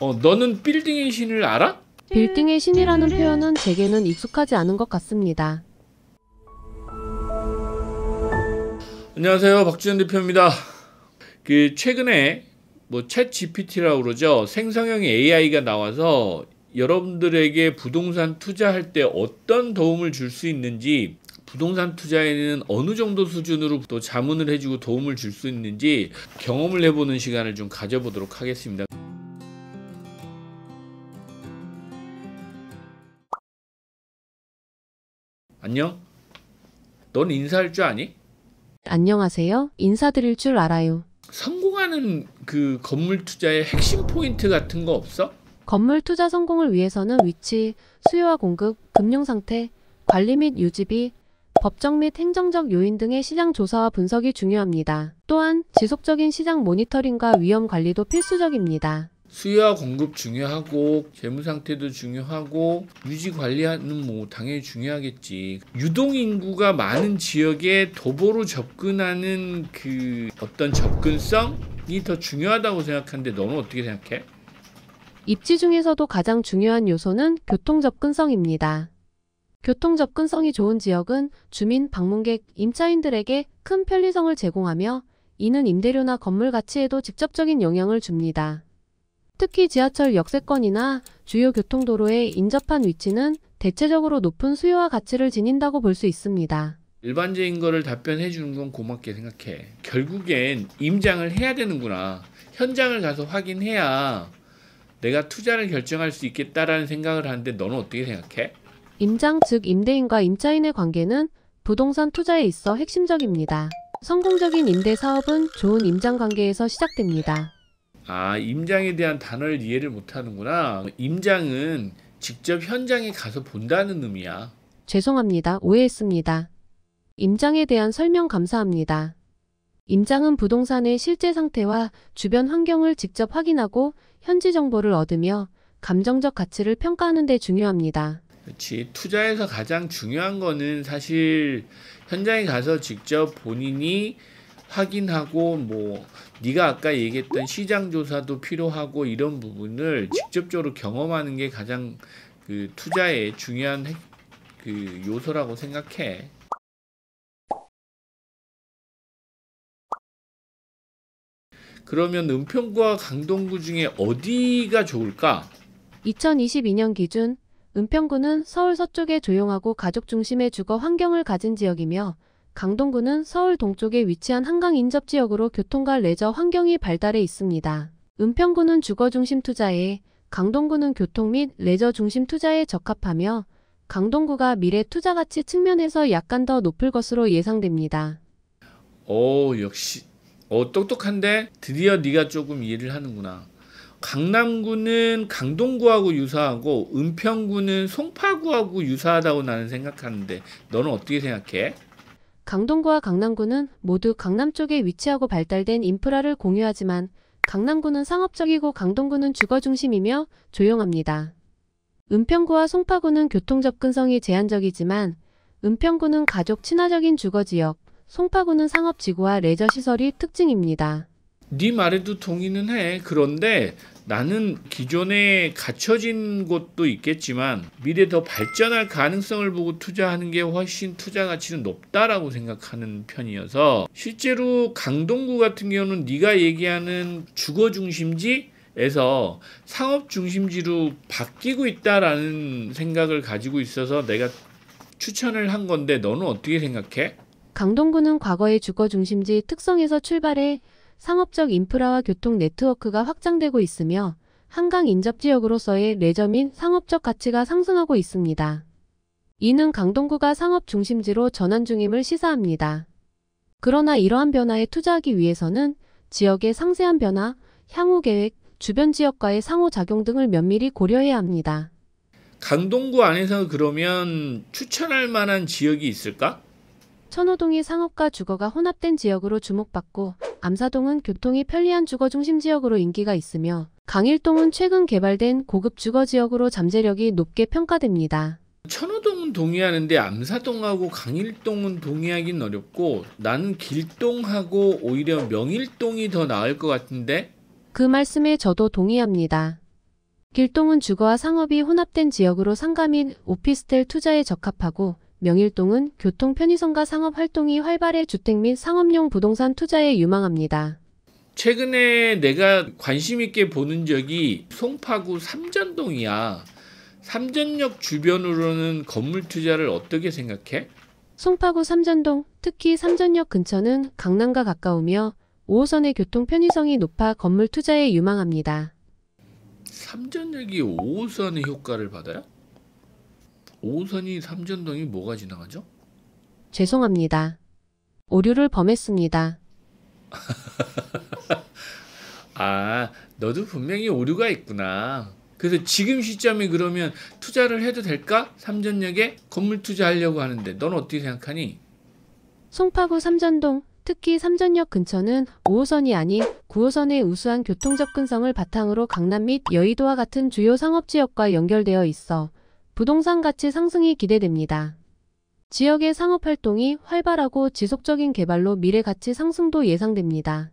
어, 너는 빌딩의 신을 알아? 빌딩의 신이라는 표현은 제게는 익숙하지 않은 것 같습니다. 안녕하세요. 박지현 대표입니다. 그 최근에 뭐챗 GPT라고 그러죠. 생성형 AI가 나와서 여러분들에게 부동산 투자할 때 어떤 도움을 줄 수 있는지 부동산 투자에는 어느 정도 수준으로 또 자문을 해주고 도움을 줄 수 있는지 경험을 해보는 시간을 좀 가져보도록 하겠습니다. 안녕? 넌 인사할 줄 아니? 안녕하세요. 인사드릴 줄 알아요. 성공하는 그 건물 투자의 핵심 포인트 같은 거 없어? 건물 투자 성공을 위해서는 위치, 수요와 공급, 금융 상태, 관리 및 유지비, 법적 및 행정적 요인 등의 시장 조사와 분석이 중요합니다. 또한 지속적인 시장 모니터링과 위험 관리도 필수적입니다. 수요와 공급 중요하고 재무 상태도 중요하고 유지 관리하는 뭐 당연히 중요하겠지. 유동 인구가 많은 지역에 도보로 접근하는 그 어떤 접근성이 더 중요하다고 생각하는데 너는 어떻게 생각해? 입지 중에서도 가장 중요한 요소는 교통 접근성입니다. 교통 접근성이 좋은 지역은 주민, 방문객, 임차인들에게 큰 편리성을 제공하며 이는 임대료나 건물 가치에도 직접적인 영향을 줍니다. 특히 지하철 역세권이나 주요 교통도로에 인접한 위치는 대체적으로 높은 수요와 가치를 지닌다고 볼 수 있습니다. 일반적인 거를 답변해 주는 건 고맙게 생각해. 결국엔 임장을 해야 되는구나. 현장을 가서 확인해야 내가 투자를 결정할 수 있겠다라는 생각을 하는데 너는 어떻게 생각해? 임장 즉 임대인과 임차인의 관계는 부동산 투자에 있어 핵심적입니다. 성공적인 임대 사업은 좋은 임장 관계에서 시작됩니다. 아 임장에 대한 단어를 이해를 못하는구나. 임장은 직접 현장에 가서 본다는 의미야. 죄송합니다. 오해했습니다. 임장에 대한 설명 감사합니다. 임장은 부동산의 실제 상태와 주변 환경을 직접 확인하고 현지 정보를 얻으며 감정적 가치를 평가하는 데 중요합니다. 그렇지. 투자에서 가장 중요한 거는 사실 현장에 가서 직접 본인이 확인하고 뭐 네가 아까 얘기했던 시장 조사도 필요하고 이런 부분을 직접적으로 경험하는 게 가장 그투자에 중요한 핵, 그 요소라고 생각해. 그러면 은평구와 강동구 중에 어디가 좋을까? 2022년 기준 은평구는 서울 서쪽에 조용하고 가족 중심의 주거 환경을 가진 지역이며 강동구는 서울 동쪽에 위치한 한강 인접 지역으로 교통과 레저 환경이 발달해 있습니다. 은평구는 주거 중심 투자에 강동구는 교통 및 레저 중심 투자에 적합하며 강동구가 미래 투자 가치 측면에서 약간 더 높을 것으로 예상됩니다. 오 역시 어 똑똑한데 드디어 네가 조금 이해를 하는구나. 강남구는 강동구하고 유사하고 은평구는 송파구하고 유사하다고 나는 생각하는데 너는 어떻게 생각해? 강동구와 강남구는 모두 강남 쪽에 위치하고 발달된 인프라를 공유하지만 강남구는 상업적이고 강동구는 주거 중심이며 조용합니다. 은평구와 송파구는 교통 접근성이 제한적이지만 은평구는 가족 친화적인 주거지역, 송파구는 상업지구와 레저시설이 특징입니다. 네 말에도 동의는 해. 그런데 나는 기존에 갖춰진 곳도 있겠지만 미래 더 발전할 가능성을 보고 투자하는 게 훨씬 투자 가치는 높다라고 생각하는 편이어서 실제로 강동구 같은 경우는 네가 얘기하는 주거 중심지 에서 상업 중심지로 바뀌고 있다라는 생각을 가지고 있어서 내가 추천을 한 건데 너는 어떻게 생각해? 강동구는 과거의 주거 중심지 특성에서 출발해 상업적 인프라와 교통 네트워크가 확장되고 있으며 한강 인접 지역으로서의 레저 민 상업적 가치가 상승하고 있습니다. 이는 강동구가 상업 중심지로 전환 중임을 시사합니다. 그러나 이러한 변화에 투자하기 위해서는 지역의 상세한 변화, 향후 계획, 주변 지역과의 상호작용 등을 면밀히 고려해야 합니다. 강동구 안에서 그러면 추천할 만한 지역이 있을까? 천호동이 상업과 주거가 혼합된 지역으로 주목받고 암사동은 교통이 편리한 주거 중심 지역으로 인기가 있으며 강일동은 최근 개발된 고급 주거 지역으로 잠재력이 높게 평가됩니다. 천호동은 동의하는데 암사동하고 강일동은 동의하기는 어렵고 나는 길동하고 오히려 명일동이 더 나을 것 같은데 그 말씀에 저도 동의합니다. 길동은 주거와 상업이 혼합된 지역으로 상가 및 오피스텔 투자에 적합하고 명일동은 교통 편의성과 상업 활동이 활발해 주택 및 상업용 부동산 투자에 유망합니다. 최근에 내가 관심 있게 보는 적이 송파구 삼전동이야. 삼전역 주변으로는 건물 투자를 어떻게 생각해? 송파구 삼전동, 특히 삼전역 근처는 강남과 가까우며 5호선의 교통 편의성이 높아 건물 투자에 유망합니다. 삼전역이 5호선의 효과를 받아요? 오선이 삼전동이 뭐가 지나가죠? 죄송합니다. 오류를 범했습니다. 아, 너도 분명히 오류가 있구나. 그래서 지금 시점이 그러면 투자를 해도 될까? 삼전역에 건물 투자하려고 하는데 넌 어떻게 생각하니? 송파구 삼전동, 특히 삼전역 근처는 5호선이 아닌 9호선의 우수한 교통 접근성을 바탕으로 강남 및 여의도와 같은 주요 상업지역과 연결되어 있어 부동산 가치 상승이 기대됩니다. 지역의 상업 활동이 활발하고 지속적인 개발로 미래 가치 상승도 예상됩니다.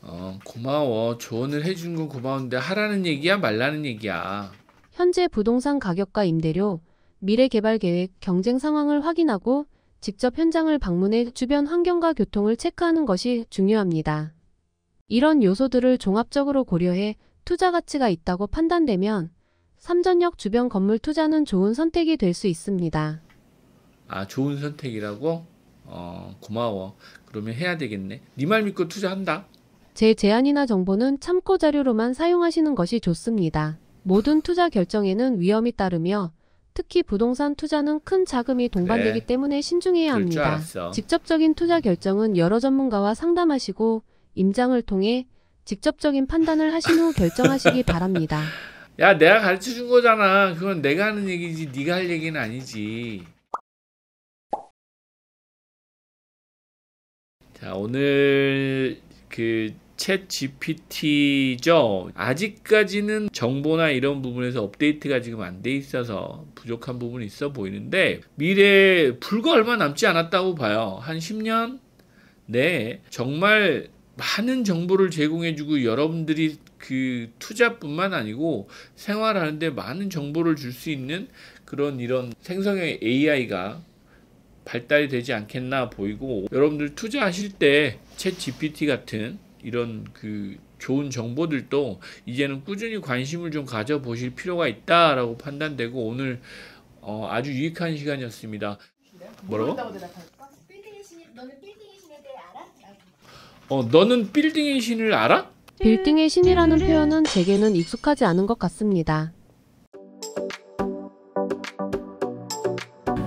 어, 고마워. 조언을 해준 건 고마운데 하라는 얘기야 말라는 얘기야. 현재 부동산 가격과 임대료, 미래 개발 계획, 경쟁 상황을 확인하고 직접 현장을 방문해 주변 환경과 교통을 체크하는 것이 중요합니다. 이런 요소들을 종합적으로 고려해 투자 가치가 있다고 판단되면 삼전역 주변 건물 투자는 좋은 선택이 될 수 있습니다. 아 좋은 선택이라고? 어 고마워. 그러면 해야 되겠네. 네 말 믿고 투자한다. 제 제안이나 정보는 참고 자료로만 사용하시는 것이 좋습니다. 모든 투자 결정에는 위험이 따르며 특히 부동산 투자는 큰 자금이 동반되기 그래. 네. 때문에 신중해야 합니다. 직접적인 투자 결정은 여러 전문가와 상담하시고 임장을 통해 직접적인 판단을 하신 후 결정하시기 바랍니다. 야 내가 가르쳐 준 거잖아. 그건 내가 하는 얘기지 네가 할 얘기는 아니지. 자 오늘 그 챗 GPT죠. 아직까지는 정보나 이런 부분에서 업데이트가 지금 안 돼 있어서 부족한 부분이 있어 보이는데 미래에 불과 얼마 남지 않았다고 봐요. 한 10년 네, 정말 많은 정보를 제공해주고 여러분들이 그 투자뿐만 아니고 생활하는데 많은 정보를 줄 수 있는 그런 이런 생성형 AI가 발달이 되지 않겠나 보이고 여러분들 투자하실 때 챗 GPT 같은 이런 그 좋은 정보들도 이제는 꾸준히 관심을 좀 가져보실 필요가 있다라고 판단되고 오늘 어, 아주 유익한 시간이었습니다. 뭐라고? 어, 너는 빌딩의 신을 알아? 빌딩의 신이라는 표현은 제게는 익숙하지 않은 것 같습니다.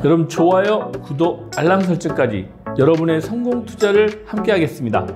여러 좋아요, 구독, 알람 설정까지 여러분의 성공 투자를 함께 하겠습니다.